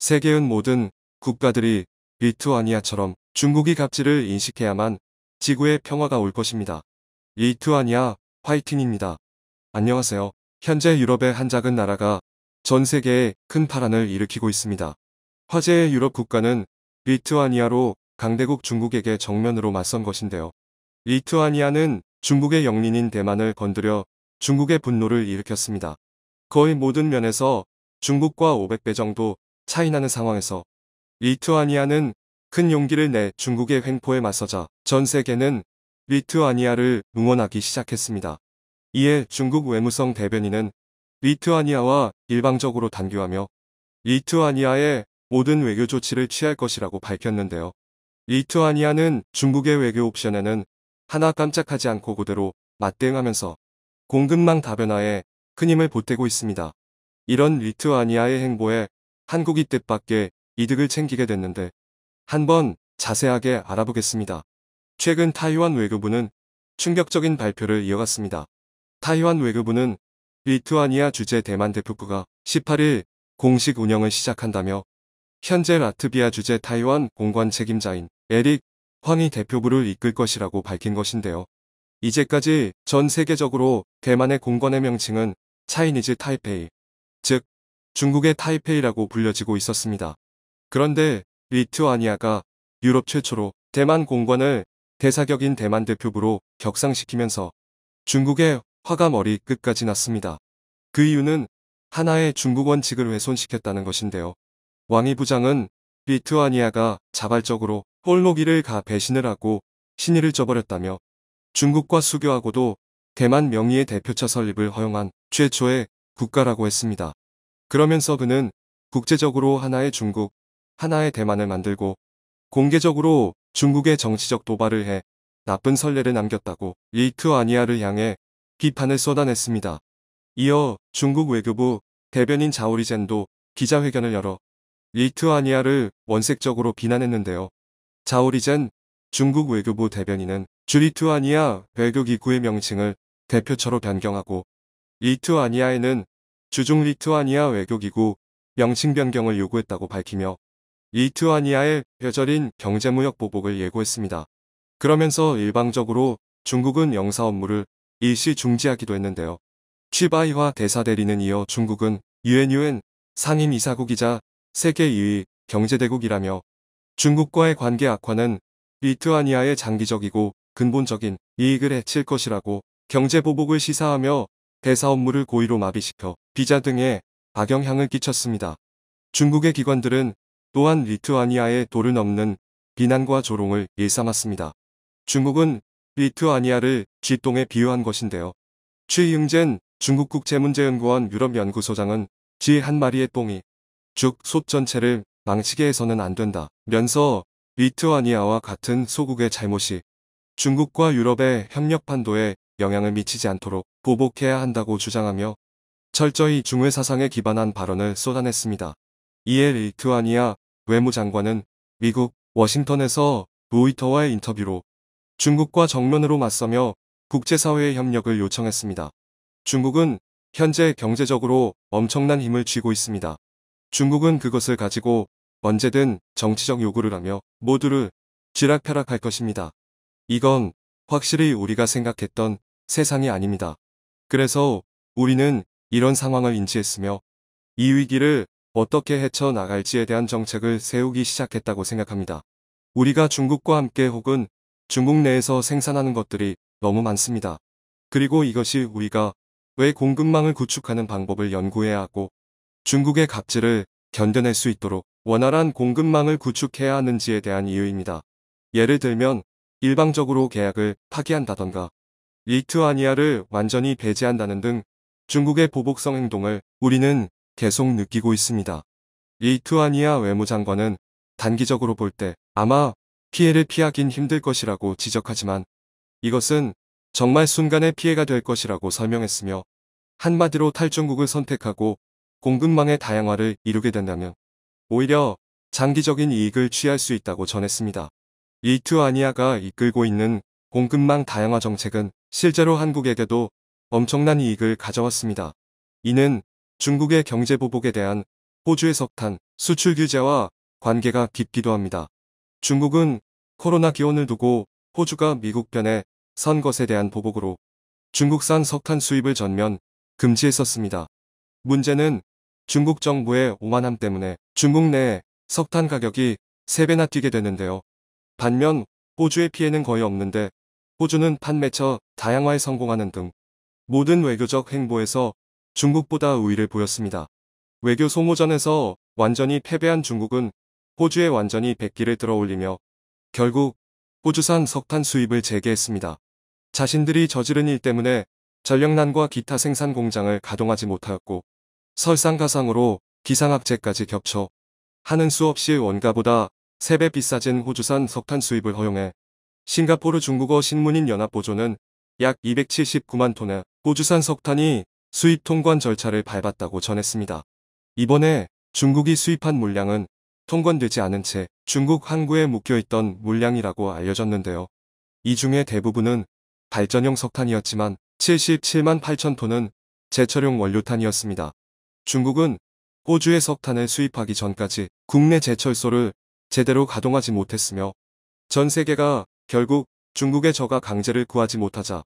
세계의 모든 국가들이 리투아니아처럼 중국이 갑질을 인식해야만 지구의 평화가 올 것입니다. 리투아니아 화이팅입니다. 안녕하세요. 현재 유럽의 한 작은 나라가 전 세계에 큰 파란을 일으키고 있습니다. 화제의 유럽 국가는 리투아니아로 강대국 중국에게 정면으로 맞선 것인데요. 리투아니아는 중국의 영린인 대만을 건드려 중국의 분노를 일으켰습니다. 거의 모든 면에서 중국과 500배 정도 차이나는 상황에서 리투아니아는 큰 용기를 내 중국의 횡포에 맞서자 전 세계는 리투아니아를 응원하기 시작했습니다. 이에 중국 외무성 대변인은 리투아니아와 일방적으로 단교하며 리투아니아의 모든 외교 조치를 취할 것이라고 밝혔는데요. 리투아니아는 중국의 외교 옵션에는 하나 깜짝하지 않고 그대로 맞대응하면서 공급망 다변화에 큰 힘을 보태고 있습니다. 이런 리투아니아의 행보에 한국이 뜻밖의 이득을 챙기게 됐는데 한번 자세하게 알아보겠습니다. 최근 타이완 외교부는 충격적인 발표를 이어갔습니다. 타이완 외교부는 리투아니아 주재 대만 대표부가 18일 공식 운영을 시작한다며 현재 라트비아 주재 타이완 공관 책임자인 에릭 황이 대표부를 이끌 것이라고 밝힌 것인데요. 이제까지 전 세계적으로 대만의 공관의 명칭은 차이니즈 타이페이, 즉 중국의 타이페이라고 불려지고 있었습니다. 그런데 리투아니아가 유럽 최초로 대만 공관을 대사격인 대만 대표부로 격상시키면서 중국의 화가 머리 끝까지 났습니다. 그 이유는 하나의 중국 원칙을 훼손시켰다는 것인데요. 왕이 부장은 리투아니아가 자발적으로 홀로기를 가 배신을 하고 신의를 저버렸다며 중국과 수교하고도 대만 명의의 대표차 설립을 허용한 최초의 국가라고 했습니다. 그러면서 그는 국제적으로 하나의 중국, 하나의 대만을 만들고 공개적으로 중국의 정치적 도발을 해 나쁜 선례를 남겼다고 리투아니아를 향해 비판을 쏟아냈습니다. 이어 중국 외교부 대변인 자오리젠도 기자회견을 열어 리투아니아를 원색적으로 비난했는데요. 자오리젠 중국 외교부 대변인은 주리투아니아 외교기구의 명칭을 대표처로 변경하고 리투아니아에는 주중 리투아니아 외교기구 명칭 변경을 요구했다고 밝히며 리투아니아의 뼈저린 경제무역 보복을 예고했습니다. 그러면서 일방적으로 중국은 영사 업무를 일시 중지하기도 했는데요. 취바이와 대사대리는 이어 중국은 UNUN 상임 이사국이자 세계 2위 경제대국이라며 중국과의 관계 악화는 리투아니아의 장기적이고 근본적인 이익을 해칠 것이라고 경제보복을 시사하며 대사 업무를 고의로 마비시켜 비자 등에 악영향을 끼쳤습니다. 중국의 기관들은 또한 리투아니아의 도를 넘는 비난과 조롱을 일삼았습니다. 중국은 리투아니아를 쥐똥에 비유한 것인데요. 취잉젠 중국 국제문제연구원 유럽연구소장은 쥐 한 마리의 똥이 죽 솥 전체를 망치게 해서는 안 된다. 면서 리투아니아와 같은 소국의 잘못이 중국과 유럽의 협력 판도에 영향을 미치지 않도록 보복해야 한다고 주장하며 철저히 중외 사상에 기반한 발언을 쏟아냈습니다. 이엘 리트와니아 외무장관은 미국 워싱턴에서 로이터와의 인터뷰로 중국과 정면으로 맞서며 국제사회의 협력을 요청했습니다. 중국은 현재 경제적으로 엄청난 힘을 쥐고 있습니다. 중국은 그것을 가지고 언제든 정치적 요구를 하며 모두를 쥐락펴락할 것입니다. 이건 확실히 우리가 생각했던 세상이 아닙니다. 그래서 우리는 이런 상황을 인지했으며 이 위기를 어떻게 헤쳐나갈지에 대한 정책을 세우기 시작했다고 생각합니다. 우리가 중국과 함께 혹은 중국 내에서 생산하는 것들이 너무 많습니다. 그리고 이것이 우리가 왜 공급망을 구축하는 방법을 연구해야 하고 중국의 갑질을 견뎌낼 수 있도록 원활한 공급망을 구축해야 하는지에 대한 이유입니다. 예를 들면 일방적으로 계약을 파기한다던가 리투아니아를 완전히 배제한다는 등 중국의 보복성 행동을 우리는 계속 느끼고 있습니다. 리투아니아 외무장관은 단기적으로 볼 때 아마 피해를 피하긴 힘들 것이라고 지적하지만 이것은 정말 순간의 피해가 될 것이라고 설명했으며 한마디로 탈중국을 선택하고 공급망의 다양화를 이루게 된다면 오히려 장기적인 이익을 취할 수 있다고 전했습니다. 리투아니아가 이끌고 있는 공급망 다양화 정책은 실제로 한국에게도 엄청난 이익을 가져왔습니다. 이는 중국의 경제 보복에 대한 호주의 석탄 수출 규제와 관계가 깊기도 합니다. 중국은 코로나 기원을 두고 호주가 미국 편에 선 것에 대한 보복으로 중국산 석탄 수입을 전면 금지했었습니다. 문제는 중국 정부의 오만함 때문에 중국 내 석탄 가격이 3배나 뛰게 되는데요. 반면 호주의 피해는 거의 없는데 호주는 판매처 다양화에 성공하는 등 모든 외교적 행보에서 중국보다 우위를 보였습니다. 외교 소모전에서 완전히 패배한 중국은 호주에 완전히 백기를 들어올리며 결국 호주산 석탄 수입을 재개했습니다. 자신들이 저지른 일 때문에 전력난과 기타 생산 공장을 가동하지 못하였고 설상가상으로 기상학제까지 겹쳐 하는 수 없이 원가보다 3배 비싸진 호주산 석탄 수입을 허용해 싱가포르 중국어 신문인 연합보조는 약 279만 톤의 호주산 석탄이 수입 통관 절차를 밟았다고 전했습니다. 이번에 중국이 수입한 물량은 통관되지 않은 채 중국 항구에 묶여있던 물량이라고 알려졌는데요. 이 중에 대부분은 발전용 석탄이었지만 77만 8천 톤은 제철용 원료탄이었습니다. 중국은 호주의 석탄을 수입하기 전까지 국내 제철소를 제대로 가동하지 못했으며 전 세계가 결국 중국의 저가 강제를 구하지 못하자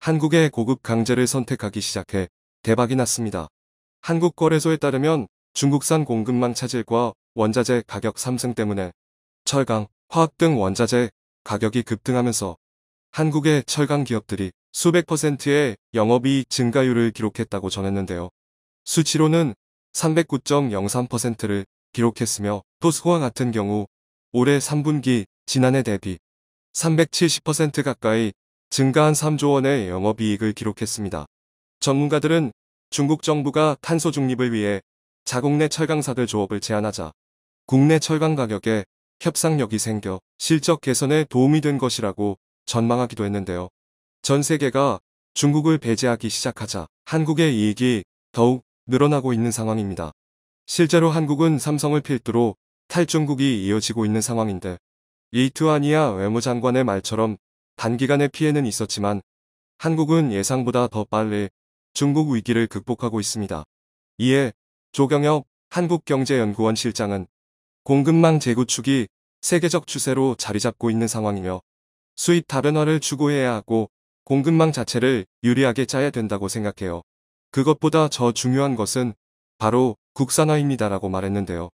한국의 고급 강제를 선택하기 시작해 대박이 났습니다. 한국거래소에 따르면 중국산 공급망 차질과 원자재 가격 상승 때문에 철강, 화학 등 원자재 가격이 급등하면서 한국의 철강 기업들이 수백 퍼센트의 영업이익 증가율을 기록했다고 전했는데요. 수치로는 309.03%를 기록했으며 토스코와 같은 경우 올해 3분기 지난해 대비 370% 가까이 증가한 3조 원의 영업이익을 기록했습니다. 전문가들은 중국 정부가 탄소 중립을 위해 자국 내 철강사들 조업을 제한하자 국내 철강 가격에 협상력이 생겨 실적 개선에 도움이 된 것이라고 전망하기도 했는데요. 전 세계가 중국을 배제하기 시작하자 한국의 이익이 더욱 늘어나고 있는 상황입니다. 실제로 한국은 삼성을 필두로 탈중국이 이어지고 있는 상황인데 이투아니아 외무장관의 말처럼 단기간에 피해는 있었지만 한국은 예상보다 더 빨리 중국 위기를 극복하고 있습니다. 이에 조경혁 한국경제연구원 실장은 공급망 재구축이 세계적 추세로 자리잡고 있는 상황이며 수입 다변화를 추구해야 하고 공급망 자체를 유리하게 짜야 된다고 생각해요. 그것보다 더 중요한 것은 바로 국산화입니다라고 말했는데요.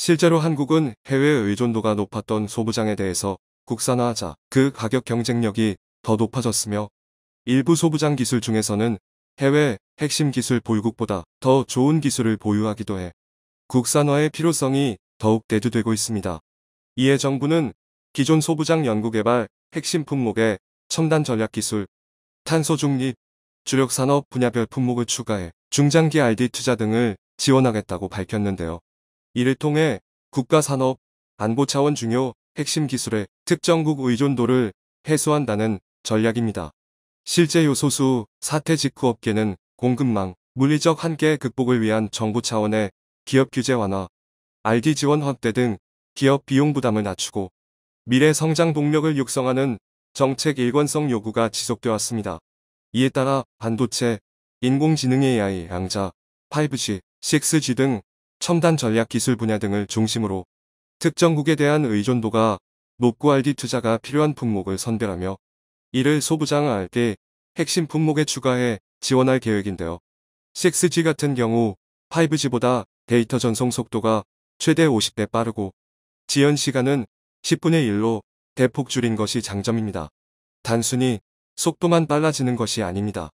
실제로 한국은 해외 의존도가 높았던 소부장에 대해서 국산화하자 그 가격 경쟁력이 더 높아졌으며 일부 소부장 기술 중에서는 해외 핵심 기술 보유국보다 더 좋은 기술을 보유하기도 해 국산화의 필요성이 더욱 대두되고 있습니다. 이에 정부는 기존 소부장 연구개발 핵심 품목에 첨단 전략 기술, 탄소 중립, 주력 산업 분야별 품목을 추가해 중장기 RD 투자 등을 지원하겠다고 밝혔는데요. 이를 통해 국가산업, 안보 차원 중요 핵심 기술의 특정국 의존도를 해소한다는 전략입니다. 실제 요소수 사태 직후 업계는 공급망, 물리적 한계 극복을 위한 정부 차원의 기업 규제 완화, RD 지원 확대 등 기업 비용 부담을 낮추고 미래 성장 동력을 육성하는 정책 일관성 요구가 지속되었습니다 이에 따라 반도체, 인공지능 AI 양자, 5G, 6G 등 첨단 전략 기술 분야 등을 중심으로 특정국에 대한 의존도가 높고 RD 투자가 필요한 품목을 선별하며 이를 소부장 을 r 때 핵심 품목에 추가해 지원할 계획인데요. 6G 같은 경우 5G보다 데이터 전송 속도가 최대 50배 빠르고 지연 시간은 10분의 1로 대폭 줄인 것이 장점입니다. 단순히 속도만 빨라지는 것이 아닙니다.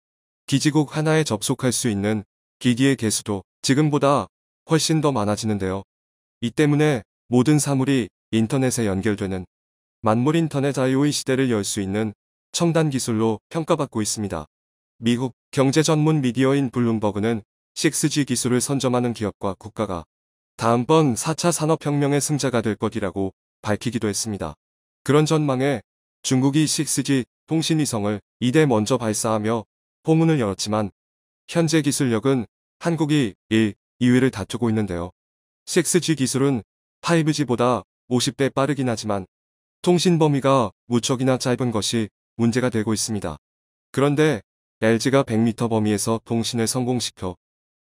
기지국 하나에 접속할 수 있는 기기의 개수도 지금보다 훨씬 더 많아지는데요. 이 때문에 모든 사물이 인터넷에 연결되는 만물 인터넷 IO의 시대를 열 수 있는 첨단 기술로 평가받고 있습니다. 미국 경제 전문 미디어인 블룸버그는 6G 기술을 선점하는 기업과 국가가 다음번 4차 산업혁명의 승자가 될 것이라고 밝히기도 했습니다. 그런 전망에 중국이 6G 통신위성을 2대 먼저 발사하며 포문을 열었지만 현재 기술력은 한국이 1, 2위를 다투고 있는데요. 6G 기술은 5G보다 50배 빠르긴 하지만 통신 범위가 무척이나 짧은 것이 문제가 되고 있습니다. 그런데 LG가 100m 범위에서 통신을 성공시켜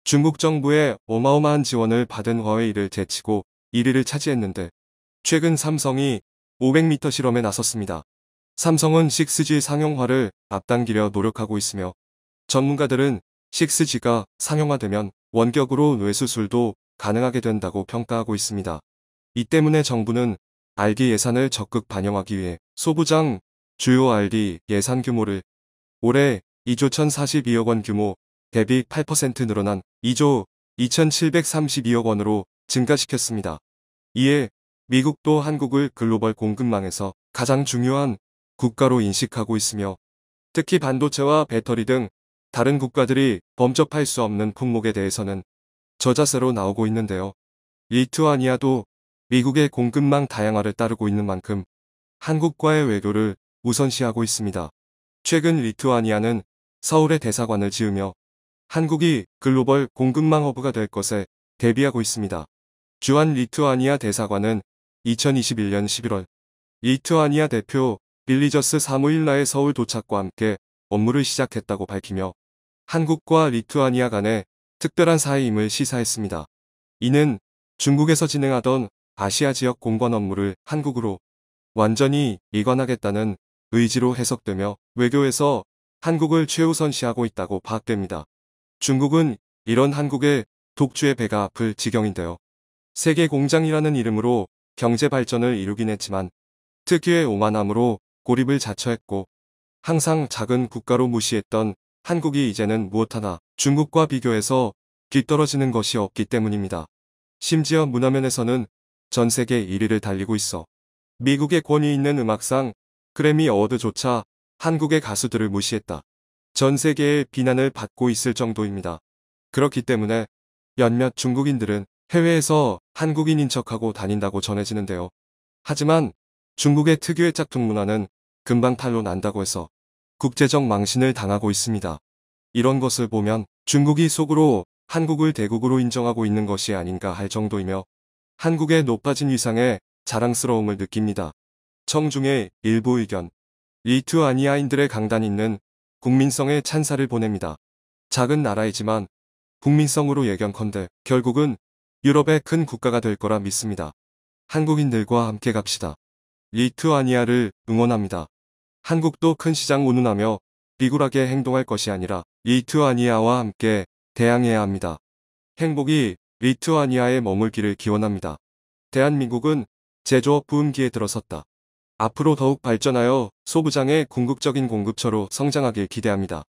중국 정부의 어마어마한 지원을 받은 화웨이를 제치고 1위를 차지했는데 최근 삼성이 500m 실험에 나섰습니다. 삼성은 6G 상용화를 앞당기려 노력하고 있으며 전문가들은 6G가 상용화되면 원격으로 뇌수술도 가능하게 된다고 평가하고 있습니다. 이 때문에 정부는 RD 예산을 적극 반영하기 위해 소부장 주요 RD 예산 규모를 올해 2조 1042억 원 규모 대비 8% 늘어난 2조 2732억 원으로 증가시켰습니다. 이에 미국도 한국을 글로벌 공급망에서 가장 중요한 국가로 인식하고 있으며 특히 반도체와 배터리 등 다른 국가들이 범접할 수 없는 품목에 대해서는 저자세로 나오고 있는데요. 리투아니아도 미국의 공급망 다양화를 따르고 있는 만큼 한국과의 외교를 우선시하고 있습니다. 최근 리투아니아는 서울에 대사관을 지으며 한국이 글로벌 공급망 허브가 될 것에 대비하고 있습니다. 주한 리투아니아 대사관은 2021년 11월 리투아니아 대표 빌리저스 사무일라의 서울 도착과 함께 업무를 시작했다고 밝히며 한국과 리투아니아 간의 특별한 사이임을 시사했습니다. 이는 중국에서 진행하던 아시아 지역 공관 업무를 한국으로 완전히 이관하겠다는 의지로 해석되며 외교에서 한국을 최우선시하고 있다고 파악됩니다. 중국은 이런 한국의 독주의 배가 아플 지경인데요. 세계 공장이라는 이름으로 경제 발전을 이루긴 했지만 특유의 오만함으로 고립을 자처했고 항상 작은 국가로 무시했던 한국이 이제는 무엇 하나 중국과 비교해서 뒤떨어지는 것이 없기 때문입니다. 심지어 문화면에서는 전 세계 1위를 달리고 있어 미국의 권위 있는 음악상 그래미 어워드조차 한국의 가수들을 무시했다. 전 세계의 비난을 받고 있을 정도입니다. 그렇기 때문에 몇몇 중국인들은 해외에서 한국인인 척하고 다닌다고 전해지는데요. 하지만 중국의 특유의 짝퉁 문화는 금방 탈로 난다고 해서 국제적 망신을 당하고 있습니다. 이런 것을 보면 중국이 속으로 한국을 대국으로 인정하고 있는 것이 아닌가 할 정도이며 한국의 높아진 위상에 자랑스러움을 느낍니다. 청중의 일부 의견 리투아니아인들의 강단 있는 국민성의 찬사를 보냅니다. 작은 나라이지만 국민성으로 예견컨대 결국은 유럽의 큰 국가가 될 거라 믿습니다. 한국인들과 함께 갑시다. 리투아니아를 응원합니다. 한국도 큰 시장 운운하며 비굴하게 행동할 것이 아니라 리투아니아와 함께 대항해야 합니다. 행복이 리투아니아에 머물기를 기원합니다. 대한민국은 제조업 부흥기에 들어섰다. 앞으로 더욱 발전하여 소부장의 궁극적인 공급처로 성장하길 기대합니다.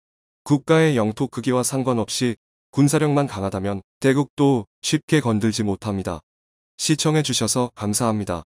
국가의 영토 크기와 상관없이 군사력만 강하다면 대국도 쉽게 건들지 못합니다. 시청해주셔서 감사합니다.